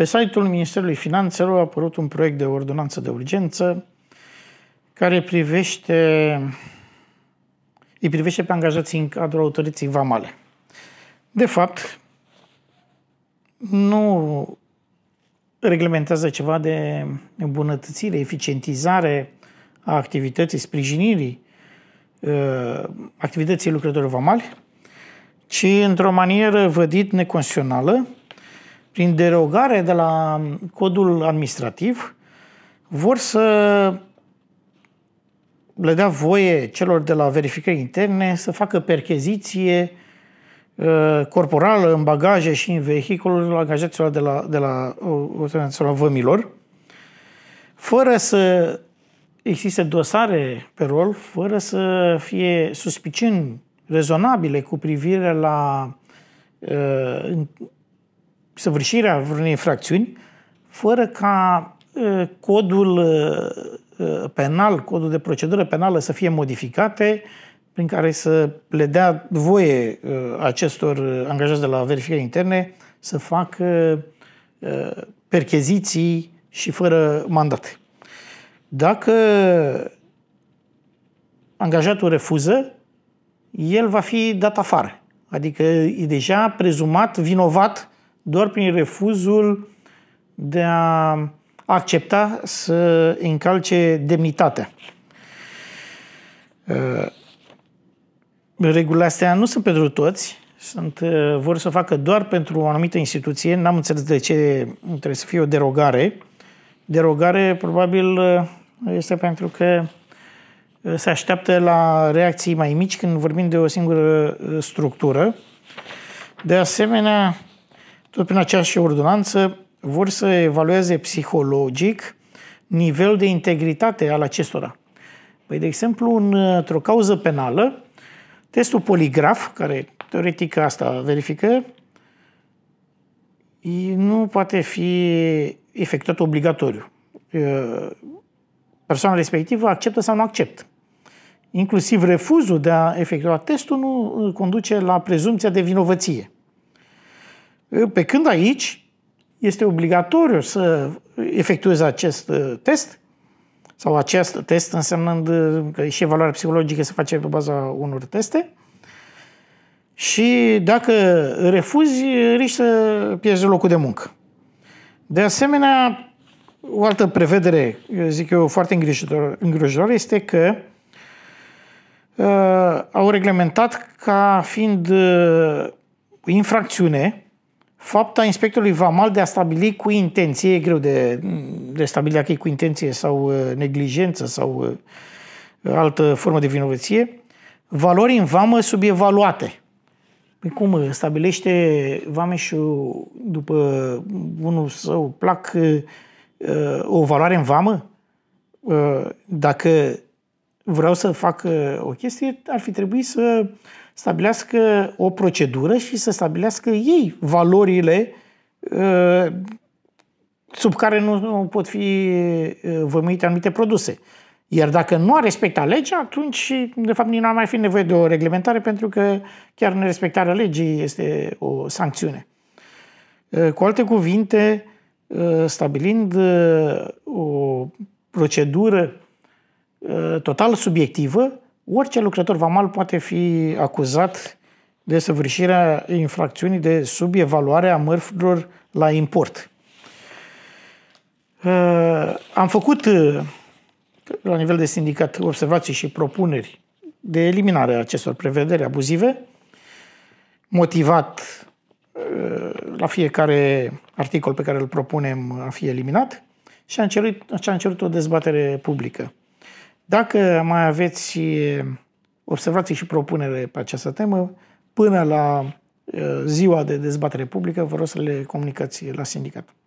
Pe site-ul Ministerului Finanțelor a apărut un proiect de ordonanță de urgență care privește, îi privește pe angajații în cadrul autorității vamale. De fapt, nu reglementează ceva de îmbunătățire, eficientizare a activității, sprijinirii ă, activității lucrătorilor vamali, ci într-o manieră vădit neconstituțională, prin derogare de la codul administrativ, vor să le dea voie celor de la verificări interne să facă percheziție uh, corporală în bagaje și în vehiculul angajaților de la, de la de uh, la Vămilor, fără să existe dosare pe rol, fără să fie suspiciuni rezonabile cu privire la uh, săvârșirea vreunei infracțiuni, fără ca ă, codul ă, ă, penal, codul de procedură penală să fie modificate prin care să le dea voie acestor angajați de la verificări interne să facă percheziții și fără mandat. Dacă angajatul refuză, el va fi dat afară. Adică e deja prezumat vinovat doar prin refuzul de a accepta să încalce demnitatea. Uh, regulile astea nu sunt pentru toți, sunt, uh, vor să facă doar pentru o anumită instituție. N-am înțeles de ce trebuie să fie o derogare. Derogare probabil uh, este pentru că se așteaptă la reacții mai mici când vorbim de o singură structură. De asemenea, tot prin aceeași ordonanță, vor să evalueze psihologic nivelul de integritate al acestora. Păi, de exemplu, într-o cauză penală, testul poligraf, care teoretic asta verifică, nu poate fi efectuat obligatoriu. Persoana respectivă acceptă sau nu acceptă. Inclusiv refuzul de a efectua testul nu conduce la prezumția de vinovăție. Pe când aici este obligatoriu să efectuezi acest uh, test sau acest test însemnând uh, că și evaluarea psihologică se face pe baza unor teste și dacă refuzi, riști să pierzi locul de muncă. De asemenea, o altă prevedere, zic eu, foarte îngrijorătoare este că uh, au reglementat ca fiind uh, infracțiune fapta inspectorului Vamal de a stabili cu intenție, e greu de, de stabilit dacă e cu intenție sau uh, neglijență sau uh, altă formă de vinovăție, valori în vamă subevaluate. Păi cum uh, stabilește vameșul după unul său plac o valoare în vamă? Dacă vreau să fac o chestie, ar fi trebuit să stabilească o procedură și să stabilească ei valorile uh, sub care nu pot fi uh, vămâite anumite produse. Iar dacă nu a respectat legea, atunci, de fapt, nu ar mai fi nevoie de o reglementare, pentru că chiar nerespectarea legii este o sancțiune. Uh, cu alte cuvinte, stabilind o procedură total subiectivă, orice lucrător vamal poate fi acuzat de săvârșirea infracțiunii de subevaluare a mărfurilor la import. Uh, am făcut uh, la nivel de sindicat observații și propuneri de eliminare a acestor prevederi abuzive, motivat uh, la fiecare articol pe care îl propunem a fi eliminat și am cerut, și am cerut o dezbatere publică. Dacă mai aveți observații și propunere pe această temă, până la ziua de dezbatere publică, vă rog să le comunicați la sindicat.